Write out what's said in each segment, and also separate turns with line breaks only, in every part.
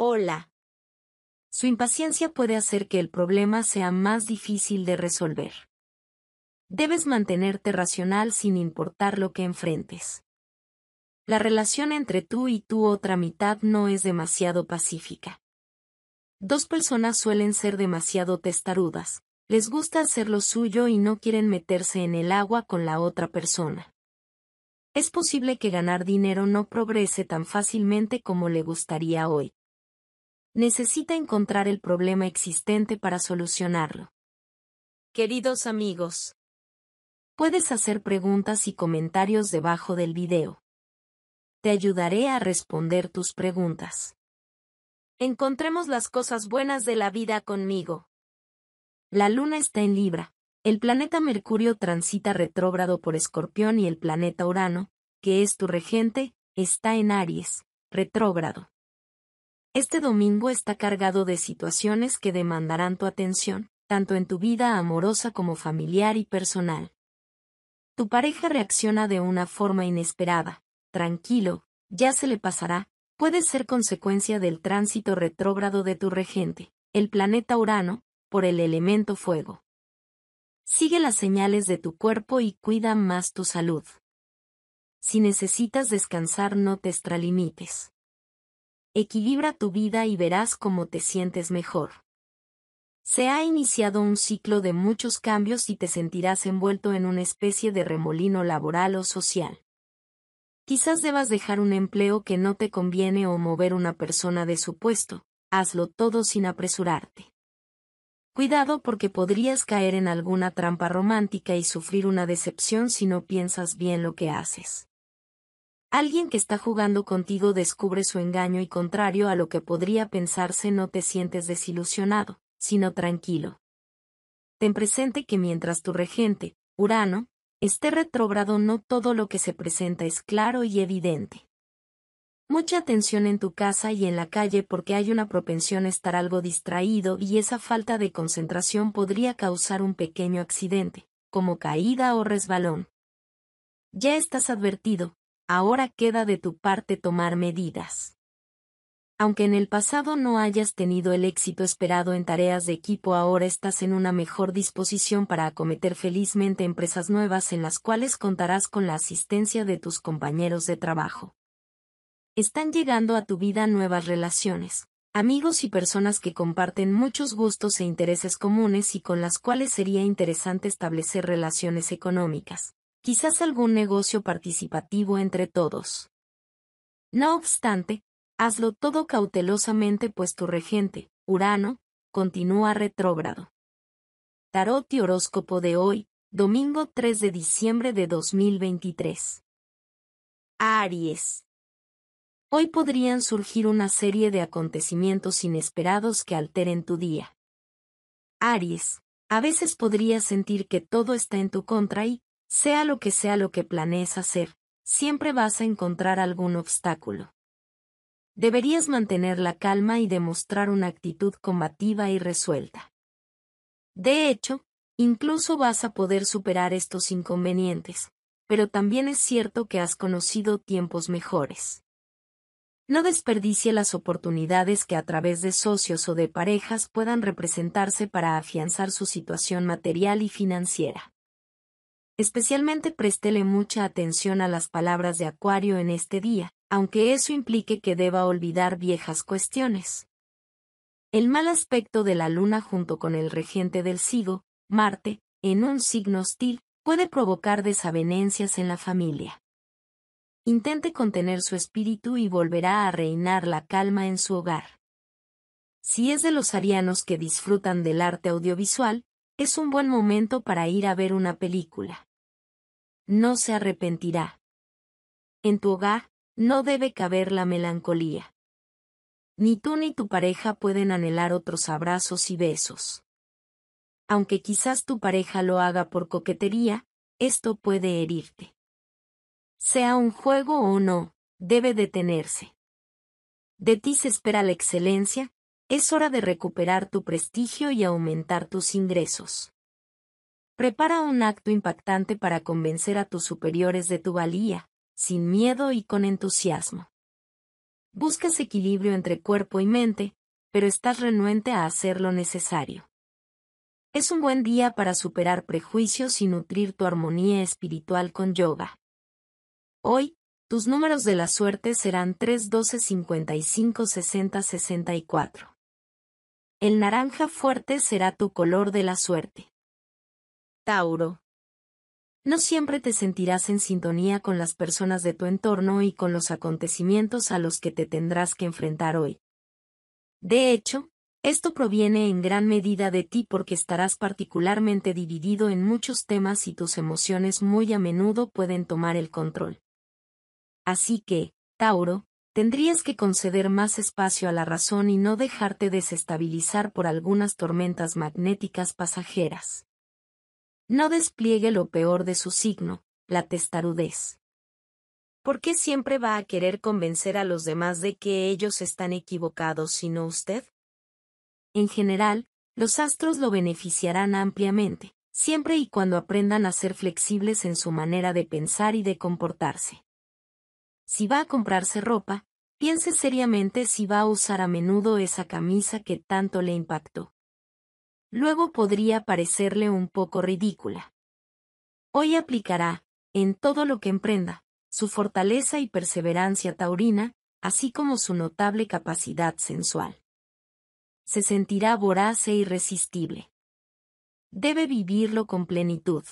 Hola. Su impaciencia puede hacer que el problema sea más difícil de resolver. Debes mantenerte racional sin importar lo que enfrentes. La relación entre tú y tu otra mitad no es demasiado pacífica. Dos personas suelen ser demasiado testarudas, les gusta hacer lo suyo y no quieren meterse en el agua con la otra persona. Es posible que ganar dinero no progrese tan fácilmente como le gustaría hoy necesita encontrar el problema existente para solucionarlo. Queridos amigos, puedes hacer preguntas y comentarios debajo del video. Te ayudaré a responder tus preguntas. Encontremos las cosas buenas de la vida conmigo. La luna está en Libra, el planeta Mercurio transita retrógrado por Escorpión y el planeta Urano, que es tu regente, está en Aries, retrógrado. Este domingo está cargado de situaciones que demandarán tu atención, tanto en tu vida amorosa como familiar y personal. Tu pareja reacciona de una forma inesperada. Tranquilo, ya se le pasará. Puede ser consecuencia del tránsito retrógrado de tu regente, el planeta Urano, por el elemento fuego. Sigue las señales de tu cuerpo y cuida más tu salud. Si necesitas descansar no te extralimites. Equilibra tu vida y verás cómo te sientes mejor. Se ha iniciado un ciclo de muchos cambios y te sentirás envuelto en una especie de remolino laboral o social. Quizás debas dejar un empleo que no te conviene o mover una persona de su puesto. Hazlo todo sin apresurarte. Cuidado porque podrías caer en alguna trampa romántica y sufrir una decepción si no piensas bien lo que haces. Alguien que está jugando contigo descubre su engaño y contrario a lo que podría pensarse no te sientes desilusionado, sino tranquilo. Ten presente que mientras tu regente, Urano, esté retrógrado no todo lo que se presenta es claro y evidente. Mucha atención en tu casa y en la calle porque hay una propensión a estar algo distraído y esa falta de concentración podría causar un pequeño accidente, como caída o resbalón. Ya estás advertido, ahora queda de tu parte tomar medidas. Aunque en el pasado no hayas tenido el éxito esperado en tareas de equipo, ahora estás en una mejor disposición para acometer felizmente empresas nuevas en las cuales contarás con la asistencia de tus compañeros de trabajo. Están llegando a tu vida nuevas relaciones, amigos y personas que comparten muchos gustos e intereses comunes y con las cuales sería interesante establecer relaciones económicas quizás algún negocio participativo entre todos. No obstante, hazlo todo cautelosamente pues tu regente, Urano, continúa retrógrado. Tarot y horóscopo de hoy, domingo 3 de diciembre de 2023. Aries. Hoy podrían surgir una serie de acontecimientos inesperados que alteren tu día. Aries, a veces podrías sentir que todo está en tu contra y, sea lo que sea lo que planees hacer, siempre vas a encontrar algún obstáculo. Deberías mantener la calma y demostrar una actitud combativa y resuelta. De hecho, incluso vas a poder superar estos inconvenientes, pero también es cierto que has conocido tiempos mejores. No desperdicie las oportunidades que a través de socios o de parejas puedan representarse para afianzar su situación material y financiera. Especialmente préstele mucha atención a las palabras de Acuario en este día, aunque eso implique que deba olvidar viejas cuestiones. El mal aspecto de la luna junto con el regente del sigo, Marte, en un signo hostil, puede provocar desavenencias en la familia. Intente contener su espíritu y volverá a reinar la calma en su hogar. Si es de los arianos que disfrutan del arte audiovisual, es un buen momento para ir a ver una película no se arrepentirá. En tu hogar, no debe caber la melancolía. Ni tú ni tu pareja pueden anhelar otros abrazos y besos. Aunque quizás tu pareja lo haga por coquetería, esto puede herirte. Sea un juego o no, debe detenerse. De ti se espera la excelencia, es hora de recuperar tu prestigio y aumentar tus ingresos. Prepara un acto impactante para convencer a tus superiores de tu valía, sin miedo y con entusiasmo. Buscas equilibrio entre cuerpo y mente, pero estás renuente a hacer lo necesario. Es un buen día para superar prejuicios y nutrir tu armonía espiritual con yoga. Hoy, tus números de la suerte serán 3, 12, 55, 60, 64. El naranja fuerte será tu color de la suerte. Tauro. No siempre te sentirás en sintonía con las personas de tu entorno y con los acontecimientos a los que te tendrás que enfrentar hoy. De hecho, esto proviene en gran medida de ti porque estarás particularmente dividido en muchos temas y tus emociones muy a menudo pueden tomar el control. Así que, Tauro, tendrías que conceder más espacio a la razón y no dejarte desestabilizar por algunas tormentas magnéticas pasajeras. No despliegue lo peor de su signo, la testarudez. ¿Por qué siempre va a querer convencer a los demás de que ellos están equivocados no usted? En general, los astros lo beneficiarán ampliamente, siempre y cuando aprendan a ser flexibles en su manera de pensar y de comportarse. Si va a comprarse ropa, piense seriamente si va a usar a menudo esa camisa que tanto le impactó luego podría parecerle un poco ridícula. Hoy aplicará, en todo lo que emprenda, su fortaleza y perseverancia taurina, así como su notable capacidad sensual. Se sentirá voraz e irresistible. Debe vivirlo con plenitud.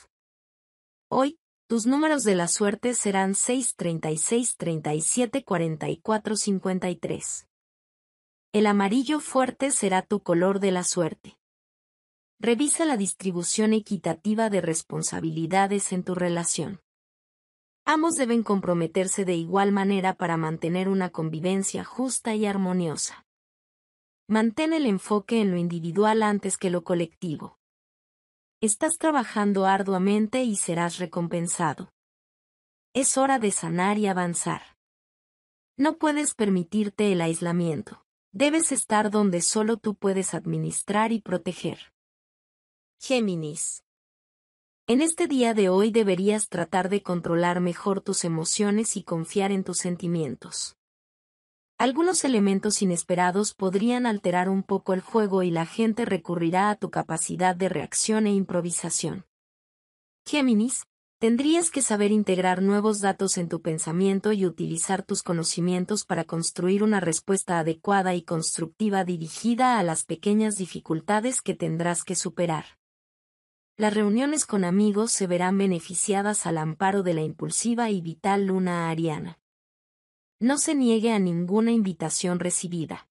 Hoy, tus números de la suerte serán 636 cuatro 37, 44, 53. El amarillo fuerte será tu color de la suerte. Revisa la distribución equitativa de responsabilidades en tu relación. Ambos deben comprometerse de igual manera para mantener una convivencia justa y armoniosa. Mantén el enfoque en lo individual antes que lo colectivo. Estás trabajando arduamente y serás recompensado. Es hora de sanar y avanzar. No puedes permitirte el aislamiento. Debes estar donde solo tú puedes administrar y proteger. Géminis. En este día de hoy deberías tratar de controlar mejor tus emociones y confiar en tus sentimientos. Algunos elementos inesperados podrían alterar un poco el juego y la gente recurrirá a tu capacidad de reacción e improvisación. Géminis, tendrías que saber integrar nuevos datos en tu pensamiento y utilizar tus conocimientos para construir una respuesta adecuada y constructiva dirigida a las pequeñas dificultades que tendrás que superar. Las reuniones con amigos se verán beneficiadas al amparo de la impulsiva y vital luna ariana. No se niegue a ninguna invitación recibida.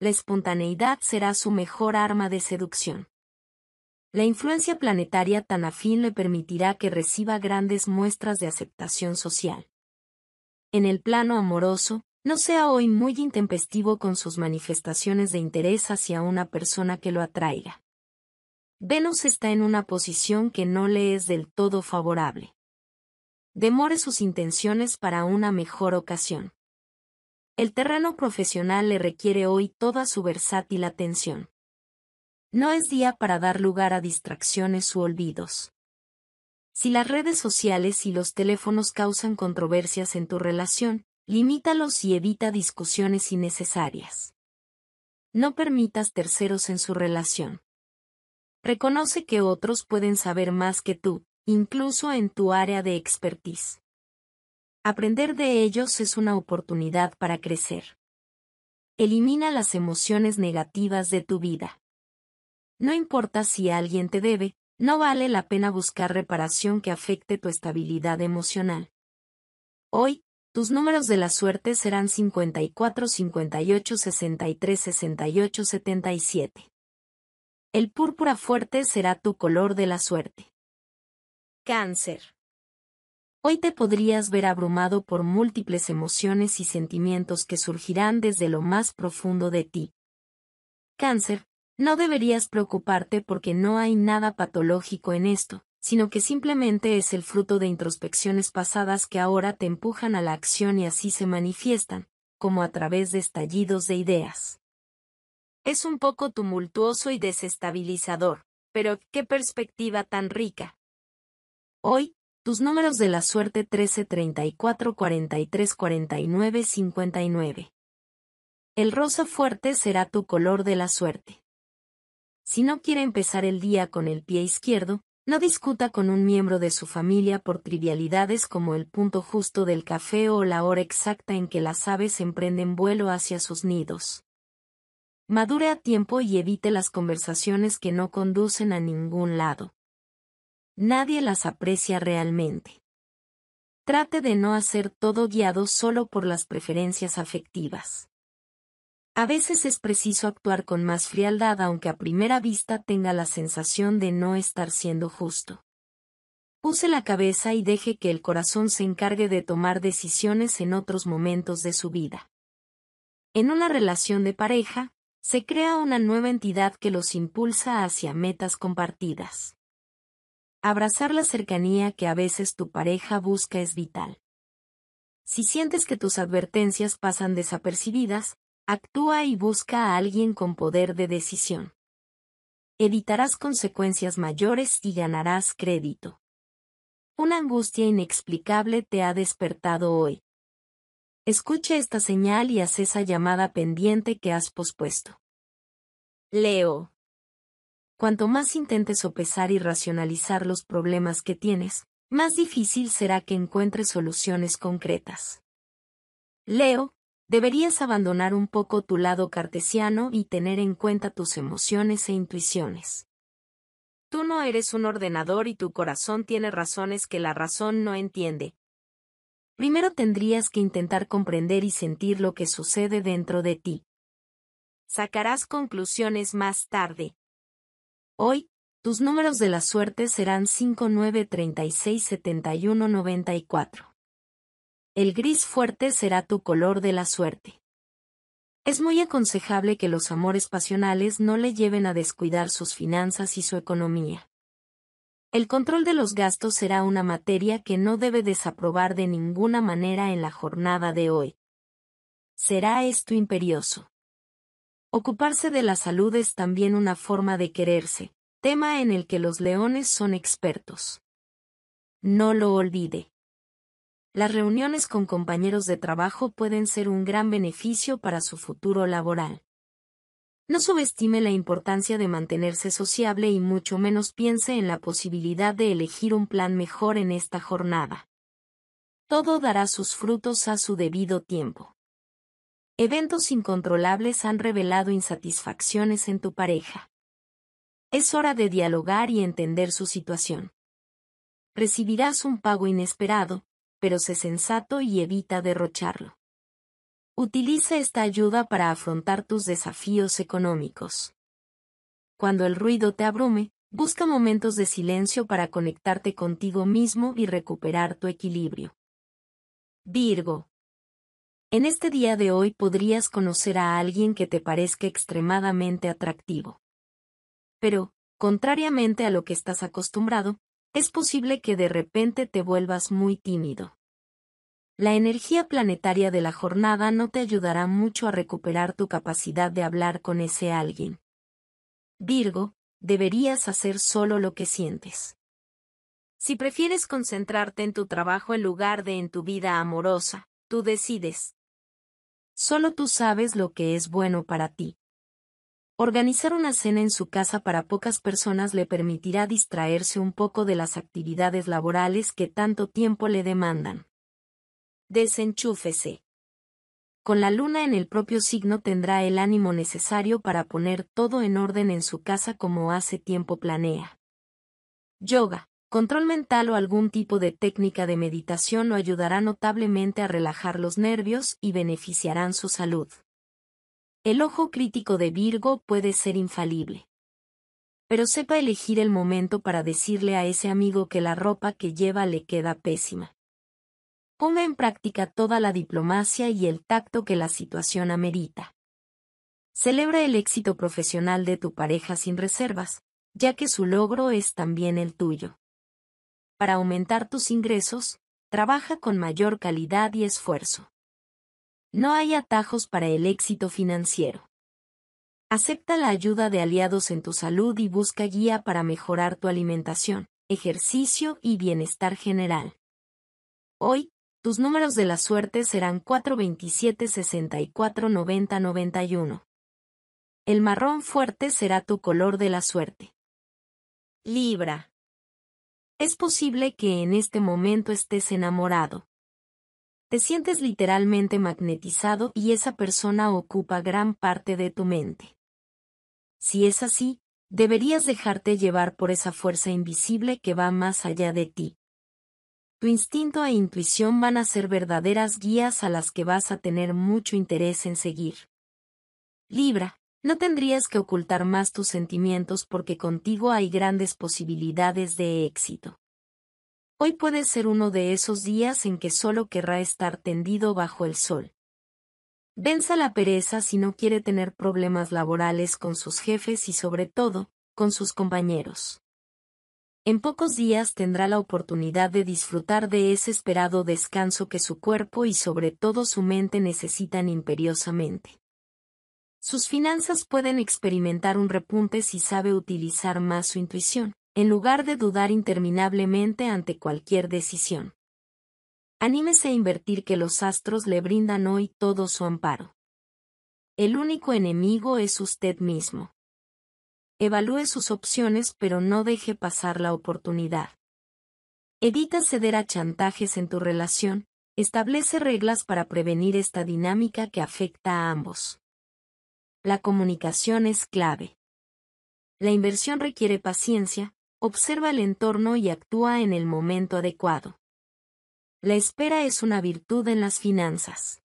La espontaneidad será su mejor arma de seducción. La influencia planetaria tan afín le permitirá que reciba grandes muestras de aceptación social. En el plano amoroso, no sea hoy muy intempestivo con sus manifestaciones de interés hacia una persona que lo atraiga. Venus está en una posición que no le es del todo favorable. Demore sus intenciones para una mejor ocasión. El terreno profesional le requiere hoy toda su versátil atención. No es día para dar lugar a distracciones u olvidos. Si las redes sociales y los teléfonos causan controversias en tu relación, limítalos y evita discusiones innecesarias. No permitas terceros en su relación. Reconoce que otros pueden saber más que tú, incluso en tu área de expertise. Aprender de ellos es una oportunidad para crecer. Elimina las emociones negativas de tu vida. No importa si alguien te debe, no vale la pena buscar reparación que afecte tu estabilidad emocional. Hoy, tus números de la suerte serán 54, 58, 63, 68, 77. El púrpura fuerte será tu color de la suerte. Cáncer. Hoy te podrías ver abrumado por múltiples emociones y sentimientos que surgirán desde lo más profundo de ti. Cáncer, no deberías preocuparte porque no hay nada patológico en esto, sino que simplemente es el fruto de introspecciones pasadas que ahora te empujan a la acción y así se manifiestan, como a través de estallidos de ideas. Es un poco tumultuoso y desestabilizador, pero qué perspectiva tan rica. Hoy, tus números de la suerte 13 34 43 49 59. El rosa fuerte será tu color de la suerte. Si no quiere empezar el día con el pie izquierdo, no discuta con un miembro de su familia por trivialidades como el punto justo del café o la hora exacta en que las aves emprenden vuelo hacia sus nidos. Madure a tiempo y evite las conversaciones que no conducen a ningún lado. Nadie las aprecia realmente. Trate de no hacer todo guiado solo por las preferencias afectivas. A veces es preciso actuar con más frialdad aunque a primera vista tenga la sensación de no estar siendo justo. Puse la cabeza y deje que el corazón se encargue de tomar decisiones en otros momentos de su vida. En una relación de pareja, se crea una nueva entidad que los impulsa hacia metas compartidas. Abrazar la cercanía que a veces tu pareja busca es vital. Si sientes que tus advertencias pasan desapercibidas, actúa y busca a alguien con poder de decisión. Evitarás consecuencias mayores y ganarás crédito. Una angustia inexplicable te ha despertado hoy. Escucha esta señal y haz esa llamada pendiente que has pospuesto. Leo. Cuanto más intentes sopesar y racionalizar los problemas que tienes, más difícil será que encuentres soluciones concretas. Leo, deberías abandonar un poco tu lado cartesiano y tener en cuenta tus emociones e intuiciones. Tú no eres un ordenador y tu corazón tiene razones que la razón no entiende, primero tendrías que intentar comprender y sentir lo que sucede dentro de ti. Sacarás conclusiones más tarde. Hoy, tus números de la suerte serán 5, 9, El gris fuerte será tu color de la suerte. Es muy aconsejable que los amores pasionales no le lleven a descuidar sus finanzas y su economía. El control de los gastos será una materia que no debe desaprobar de ninguna manera en la jornada de hoy. Será esto imperioso. Ocuparse de la salud es también una forma de quererse, tema en el que los leones son expertos. No lo olvide. Las reuniones con compañeros de trabajo pueden ser un gran beneficio para su futuro laboral. No subestime la importancia de mantenerse sociable y mucho menos piense en la posibilidad de elegir un plan mejor en esta jornada. Todo dará sus frutos a su debido tiempo. Eventos incontrolables han revelado insatisfacciones en tu pareja. Es hora de dialogar y entender su situación. Recibirás un pago inesperado, pero sé sensato y evita derrocharlo. Utiliza esta ayuda para afrontar tus desafíos económicos. Cuando el ruido te abrume, busca momentos de silencio para conectarte contigo mismo y recuperar tu equilibrio. Virgo. En este día de hoy podrías conocer a alguien que te parezca extremadamente atractivo. Pero, contrariamente a lo que estás acostumbrado, es posible que de repente te vuelvas muy tímido. La energía planetaria de la jornada no te ayudará mucho a recuperar tu capacidad de hablar con ese alguien. Virgo, deberías hacer solo lo que sientes. Si prefieres concentrarte en tu trabajo en lugar de en tu vida amorosa, tú decides. Solo tú sabes lo que es bueno para ti. Organizar una cena en su casa para pocas personas le permitirá distraerse un poco de las actividades laborales que tanto tiempo le demandan. Desenchúfese. Con la luna en el propio signo tendrá el ánimo necesario para poner todo en orden en su casa como hace tiempo planea. Yoga, control mental o algún tipo de técnica de meditación lo ayudará notablemente a relajar los nervios y beneficiarán su salud. El ojo crítico de Virgo puede ser infalible. Pero sepa elegir el momento para decirle a ese amigo que la ropa que lleva le queda pésima. Ponga en práctica toda la diplomacia y el tacto que la situación amerita. Celebra el éxito profesional de tu pareja sin reservas, ya que su logro es también el tuyo. Para aumentar tus ingresos, trabaja con mayor calidad y esfuerzo. No hay atajos para el éxito financiero. Acepta la ayuda de aliados en tu salud y busca guía para mejorar tu alimentación, ejercicio y bienestar general. Hoy, tus números de la suerte serán 427 64 90 91. El marrón fuerte será tu color de la suerte. Libra. Es posible que en este momento estés enamorado. Te sientes literalmente magnetizado y esa persona ocupa gran parte de tu mente. Si es así, deberías dejarte llevar por esa fuerza invisible que va más allá de ti. Tu instinto e intuición van a ser verdaderas guías a las que vas a tener mucho interés en seguir. Libra, no tendrías que ocultar más tus sentimientos porque contigo hay grandes posibilidades de éxito. Hoy puede ser uno de esos días en que solo querrá estar tendido bajo el sol. Venza la pereza si no quiere tener problemas laborales con sus jefes y sobre todo, con sus compañeros en pocos días tendrá la oportunidad de disfrutar de ese esperado descanso que su cuerpo y sobre todo su mente necesitan imperiosamente. Sus finanzas pueden experimentar un repunte si sabe utilizar más su intuición, en lugar de dudar interminablemente ante cualquier decisión. Anímese a invertir que los astros le brindan hoy todo su amparo. El único enemigo es usted mismo. Evalúe sus opciones pero no deje pasar la oportunidad. Evita ceder a chantajes en tu relación, establece reglas para prevenir esta dinámica que afecta a ambos. La comunicación es clave. La inversión requiere paciencia, observa el entorno y actúa en el momento adecuado. La espera es una virtud en las finanzas.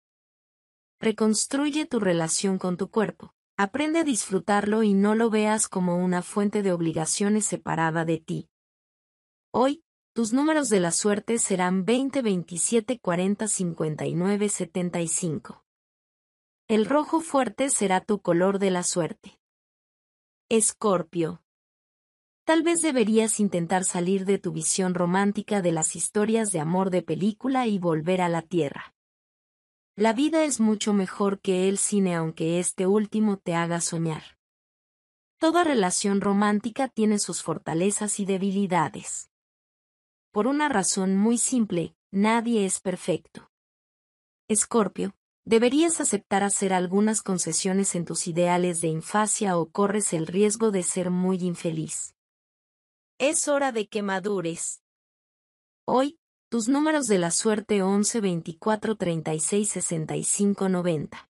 Reconstruye tu relación con tu cuerpo. Aprende a disfrutarlo y no lo veas como una fuente de obligaciones separada de ti. Hoy, tus números de la suerte serán 20, 27, 40, 59, 75. El rojo fuerte será tu color de la suerte. Escorpio. Tal vez deberías intentar salir de tu visión romántica de las historias de amor de película y volver a la tierra. La vida es mucho mejor que el cine aunque este último te haga soñar. Toda relación romántica tiene sus fortalezas y debilidades. Por una razón muy simple, nadie es perfecto. Escorpio, deberías aceptar hacer algunas concesiones en tus ideales de infancia o corres el riesgo de ser muy infeliz. Es hora de que madures. Hoy, tus números de la suerte 11 24 36 65 90.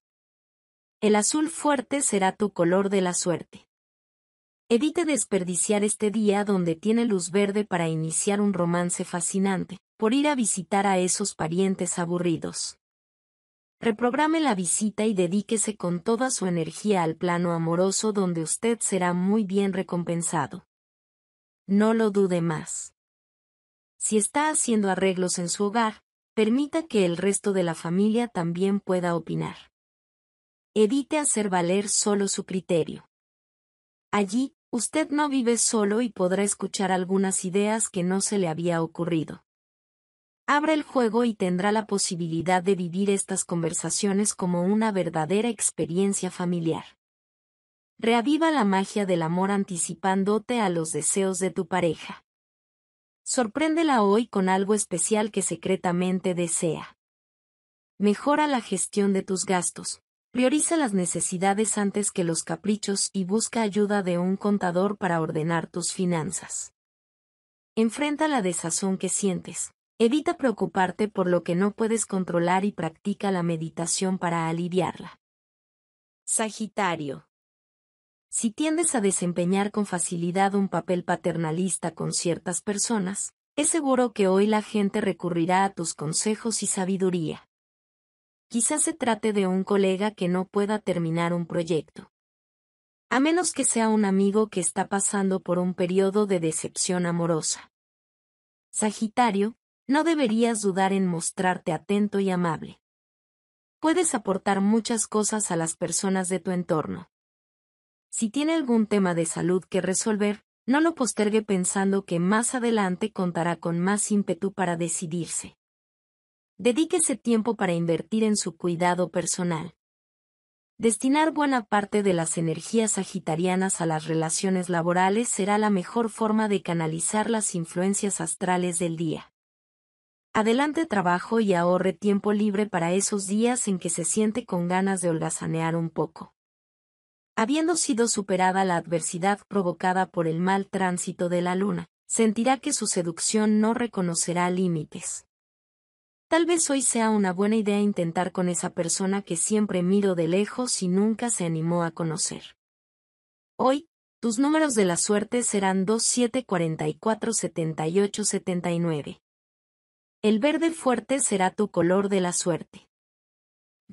El azul fuerte será tu color de la suerte. Evite desperdiciar este día donde tiene luz verde para iniciar un romance fascinante, por ir a visitar a esos parientes aburridos. Reprograme la visita y dedíquese con toda su energía al plano amoroso donde usted será muy bien recompensado. No lo dude más. Si está haciendo arreglos en su hogar, permita que el resto de la familia también pueda opinar. Evite hacer valer solo su criterio. Allí, usted no vive solo y podrá escuchar algunas ideas que no se le había ocurrido. Abra el juego y tendrá la posibilidad de vivir estas conversaciones como una verdadera experiencia familiar. Reaviva la magia del amor anticipándote a los deseos de tu pareja. Sorpréndela hoy con algo especial que secretamente desea. Mejora la gestión de tus gastos. Prioriza las necesidades antes que los caprichos y busca ayuda de un contador para ordenar tus finanzas. Enfrenta la desazón que sientes. Evita preocuparte por lo que no puedes controlar y practica la meditación para aliviarla. Sagitario. Si tiendes a desempeñar con facilidad un papel paternalista con ciertas personas, es seguro que hoy la gente recurrirá a tus consejos y sabiduría. Quizás se trate de un colega que no pueda terminar un proyecto. A menos que sea un amigo que está pasando por un periodo de decepción amorosa. Sagitario, no deberías dudar en mostrarte atento y amable. Puedes aportar muchas cosas a las personas de tu entorno. Si tiene algún tema de salud que resolver, no lo postergue pensando que más adelante contará con más ímpetu para decidirse. Dedíquese tiempo para invertir en su cuidado personal. Destinar buena parte de las energías sagitarianas a las relaciones laborales será la mejor forma de canalizar las influencias astrales del día. Adelante trabajo y ahorre tiempo libre para esos días en que se siente con ganas de holgazanear un poco. Habiendo sido superada la adversidad provocada por el mal tránsito de la luna, sentirá que su seducción no reconocerá límites. Tal vez hoy sea una buena idea intentar con esa persona que siempre miro de lejos y nunca se animó a conocer. Hoy, tus números de la suerte serán 27447879. El verde fuerte será tu color de la suerte.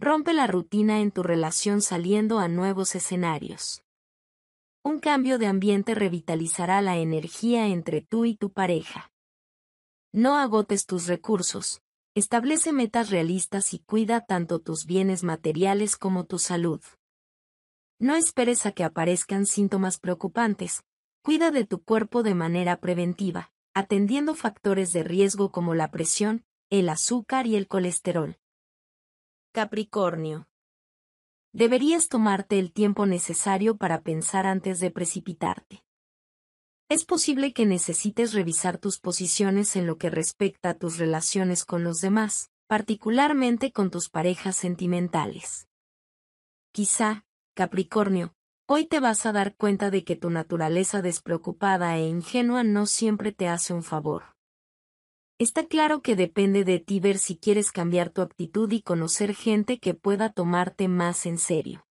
Rompe la rutina en tu relación saliendo a nuevos escenarios. Un cambio de ambiente revitalizará la energía entre tú y tu pareja. No agotes tus recursos, establece metas realistas y cuida tanto tus bienes materiales como tu salud. No esperes a que aparezcan síntomas preocupantes, cuida de tu cuerpo de manera preventiva, atendiendo factores de riesgo como la presión, el azúcar y el colesterol. Capricornio. Deberías tomarte el tiempo necesario para pensar antes de precipitarte. Es posible que necesites revisar tus posiciones en lo que respecta a tus relaciones con los demás, particularmente con tus parejas sentimentales. Quizá, Capricornio, hoy te vas a dar cuenta de que tu naturaleza despreocupada e ingenua no siempre te hace un favor. Está claro que depende de ti ver si quieres cambiar tu actitud y conocer gente que pueda tomarte más en serio.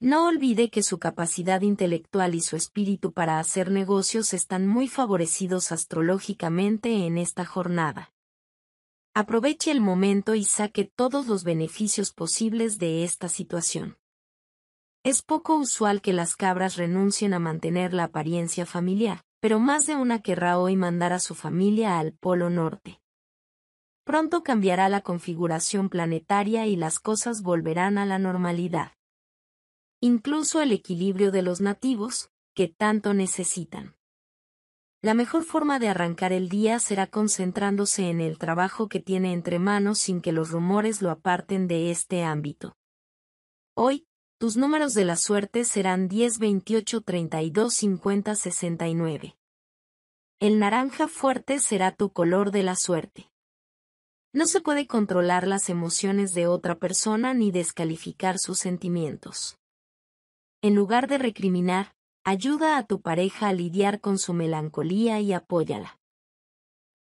No olvide que su capacidad intelectual y su espíritu para hacer negocios están muy favorecidos astrológicamente en esta jornada. Aproveche el momento y saque todos los beneficios posibles de esta situación. Es poco usual que las cabras renuncien a mantener la apariencia familiar, pero más de una querrá hoy mandar a su familia al Polo Norte. Pronto cambiará la configuración planetaria y las cosas volverán a la normalidad. Incluso el equilibrio de los nativos, que tanto necesitan. La mejor forma de arrancar el día será concentrándose en el trabajo que tiene entre manos sin que los rumores lo aparten de este ámbito. Hoy, tus números de la suerte serán 10, 28, 32, 50, 69. El naranja fuerte será tu color de la suerte. No se puede controlar las emociones de otra persona ni descalificar sus sentimientos. En lugar de recriminar, ayuda a tu pareja a lidiar con su melancolía y apóyala.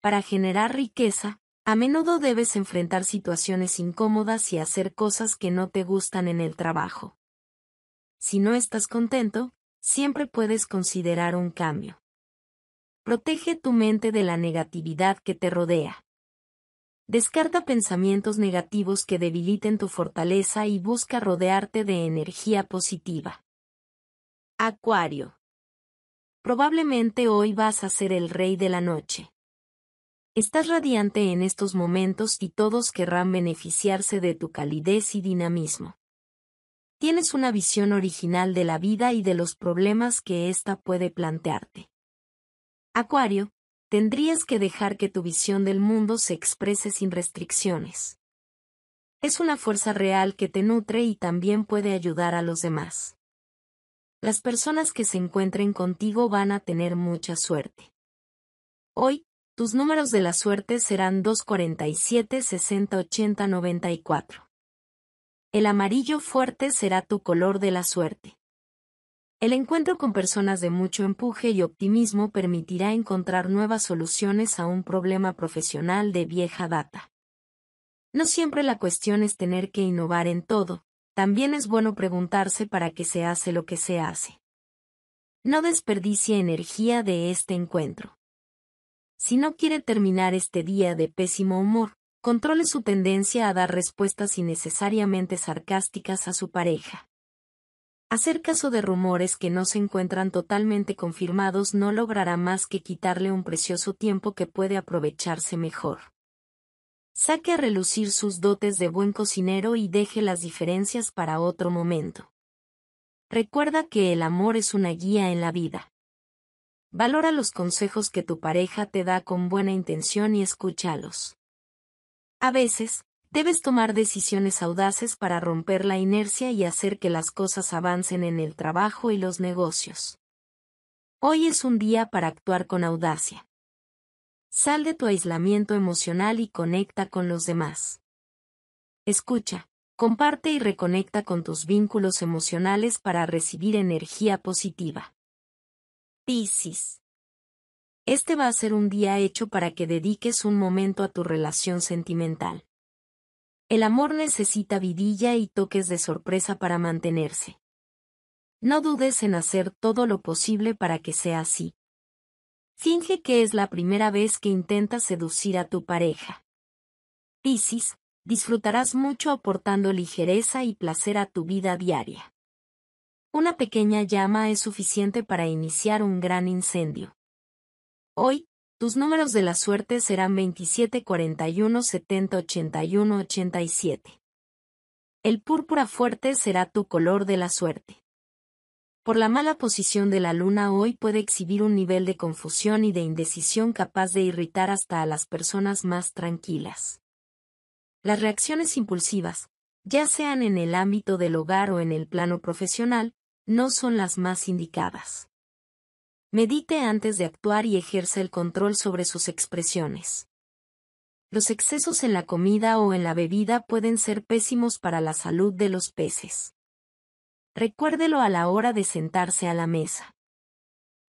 Para generar riqueza, a menudo debes enfrentar situaciones incómodas y hacer cosas que no te gustan en el trabajo si no estás contento, siempre puedes considerar un cambio. Protege tu mente de la negatividad que te rodea. Descarta pensamientos negativos que debiliten tu fortaleza y busca rodearte de energía positiva. Acuario. Probablemente hoy vas a ser el rey de la noche. Estás radiante en estos momentos y todos querrán beneficiarse de tu calidez y dinamismo tienes una visión original de la vida y de los problemas que ésta puede plantearte. Acuario, tendrías que dejar que tu visión del mundo se exprese sin restricciones. Es una fuerza real que te nutre y también puede ayudar a los demás. Las personas que se encuentren contigo van a tener mucha suerte. Hoy, tus números de la suerte serán 247 60 94. El amarillo fuerte será tu color de la suerte. El encuentro con personas de mucho empuje y optimismo permitirá encontrar nuevas soluciones a un problema profesional de vieja data. No siempre la cuestión es tener que innovar en todo, también es bueno preguntarse para qué se hace lo que se hace. No desperdicie energía de este encuentro. Si no quiere terminar este día de pésimo humor, Controle su tendencia a dar respuestas innecesariamente sarcásticas a su pareja. Hacer caso de rumores que no se encuentran totalmente confirmados no logrará más que quitarle un precioso tiempo que puede aprovecharse mejor. Saque a relucir sus dotes de buen cocinero y deje las diferencias para otro momento. Recuerda que el amor es una guía en la vida. Valora los consejos que tu pareja te da con buena intención y escúchalos. A veces, debes tomar decisiones audaces para romper la inercia y hacer que las cosas avancen en el trabajo y los negocios. Hoy es un día para actuar con audacia. Sal de tu aislamiento emocional y conecta con los demás. Escucha, comparte y reconecta con tus vínculos emocionales para recibir energía positiva. Piscis. Este va a ser un día hecho para que dediques un momento a tu relación sentimental. El amor necesita vidilla y toques de sorpresa para mantenerse. No dudes en hacer todo lo posible para que sea así. Finge que es la primera vez que intentas seducir a tu pareja. Piscis, disfrutarás mucho aportando ligereza y placer a tu vida diaria. Una pequeña llama es suficiente para iniciar un gran incendio. Hoy, tus números de la suerte serán 27 41 70 81 87. El púrpura fuerte será tu color de la suerte. Por la mala posición de la luna hoy puede exhibir un nivel de confusión y de indecisión capaz de irritar hasta a las personas más tranquilas. Las reacciones impulsivas, ya sean en el ámbito del hogar o en el plano profesional, no son las más indicadas. Medite antes de actuar y ejerce el control sobre sus expresiones. Los excesos en la comida o en la bebida pueden ser pésimos para la salud de los peces. Recuérdelo a la hora de sentarse a la mesa.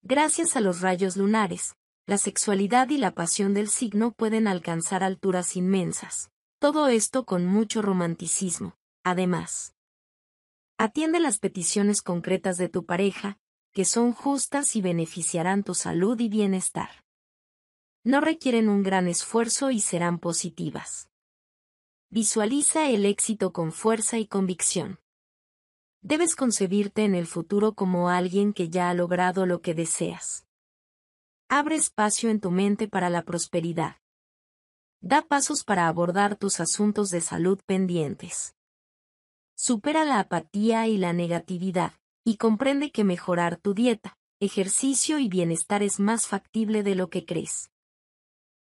Gracias a los rayos lunares, la sexualidad y la pasión del signo pueden alcanzar alturas inmensas. Todo esto con mucho romanticismo, además. Atiende las peticiones concretas de tu pareja, que son justas y beneficiarán tu salud y bienestar. No requieren un gran esfuerzo y serán positivas. Visualiza el éxito con fuerza y convicción. Debes concebirte en el futuro como alguien que ya ha logrado lo que deseas. Abre espacio en tu mente para la prosperidad. Da pasos para abordar tus asuntos de salud pendientes. Supera la apatía y la negatividad y comprende que mejorar tu dieta, ejercicio y bienestar es más factible de lo que crees.